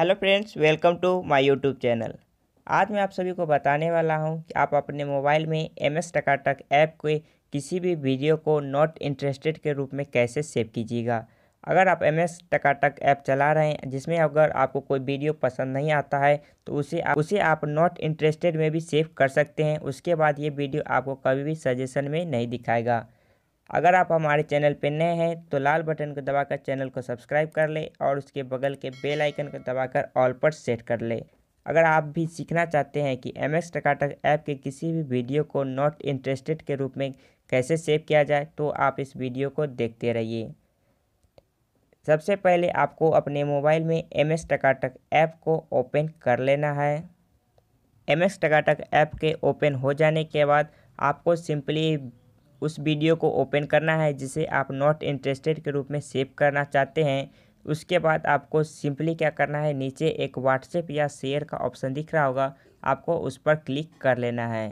hello friends welcome to my YouTube channel आज मैं आप सभी को बताने वाला हूं कि आप अपने मोबाइल में एम एस टकाटक ऐप के किसी भी वीडियो को नॉट इंटरेस्टेड के रूप में कैसे सेव कीजिएगा अगर आप एम एस टकाटक ऐप चला रहे हैं जिसमें अगर आपको कोई वीडियो पसंद नहीं आता है तो उसे आप उसे आप नॉट इंटरेस्टेड में भी सेव कर सकते हैं उसके बाद ये वीडियो आपको कभी भी सजेशन में नहीं दिखाएगा अगर आप हमारे चैनल पर नए हैं तो लाल बटन को दबाकर चैनल को सब्सक्राइब कर ले और उसके बगल के बेल आइकन को दबाकर ऑल पर सेट कर ले अगर आप भी सीखना चाहते हैं कि एम एक्स टकाटक ऐप के किसी भी वीडियो को नॉट इंटरेस्टेड के रूप में कैसे सेव किया जाए तो आप इस वीडियो को देखते रहिए सबसे पहले आपको अपने मोबाइल में एम एस टकाटक ऐप को ओपन कर लेना है एम एस टकाटक ऐप के ओपन हो जाने के बाद आपको सिंपली उस वीडियो को ओपन करना है जिसे आप नॉट इंटरेस्टेड के रूप में सेव करना चाहते हैं उसके बाद आपको सिंपली क्या करना है नीचे एक व्हाट्सएप या शेयर का ऑप्शन दिख रहा होगा आपको उस पर क्लिक कर लेना है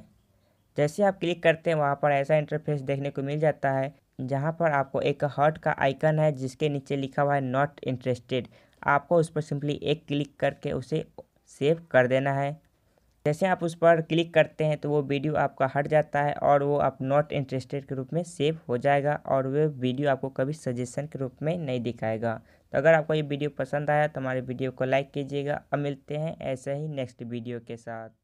जैसे आप क्लिक करते हैं वहाँ पर ऐसा इंटरफेस देखने को मिल जाता है जहाँ पर आपको एक हर्ट का आइकन है जिसके नीचे लिखा हुआ है नॉट इंटरेस्टेड आपको उस पर सिंपली एक क्लिक करके उसे सेव कर देना है जैसे आप उस पर क्लिक करते हैं तो वो वीडियो आपका हट जाता है और वो आप नॉट इंटरेस्टेड के रूप में सेव हो जाएगा और वो वीडियो आपको कभी सजेशन के रूप में नहीं दिखाएगा तो अगर आपको ये वीडियो पसंद आया तो हमारे वीडियो को लाइक कीजिएगा अब मिलते हैं ऐसे ही नेक्स्ट वीडियो के साथ